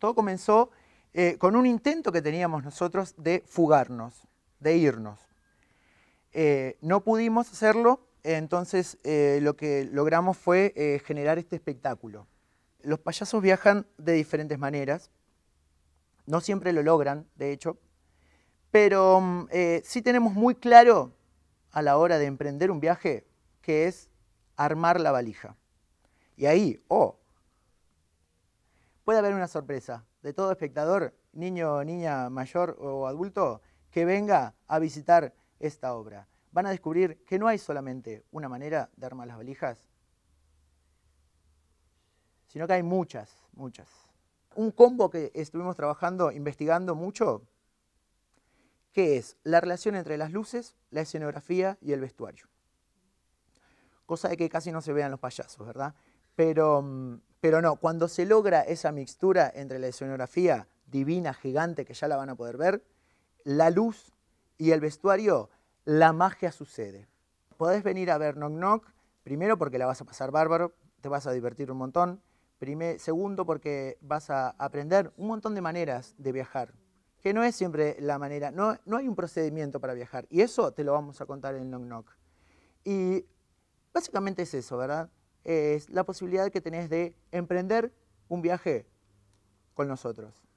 Todo comenzó eh, con un intento que teníamos nosotros de fugarnos, de irnos. Eh, no pudimos hacerlo, entonces eh, lo que logramos fue generar este espectáculo. Los payasos viajan de diferentes maneras, no siempre lo logran, de hecho, pero mm, sí tenemos muy claro a la hora de emprender un viaje que es armar la valija. Y ahí, oh, puede haber una sorpresa de todo espectador, niño, niña, mayor o adulto, que venga a visitar esta obra. Van a descubrir que no hay solamente una manera de armar las valijas, sino que hay muchas, muchas. Un combo que estuvimos trabajando, investigando mucho, que es la relación entre las luces, la escenografía y el vestuario. Cosa de que casi no se vean los payasos, ¿verdad? Pero mm, pero no, cuando se logra esa mixtura entre la escenografía divina, gigante, que ya la van a poder ver, la luz y el vestuario, la magia sucede. Podés venir a ver Knock Knock, primero porque la vas a pasar bárbaro, te vas a divertir un montón. segundo, porque vas a aprender un montón de maneras de viajar, que no es siempre la manera, no, no hay un procedimiento para viajar. Y eso te lo vamos a contar en Knock Knock. Y básicamente es eso, ¿verdad? es la posibilidad que tenés de emprender un viaje con nosotros.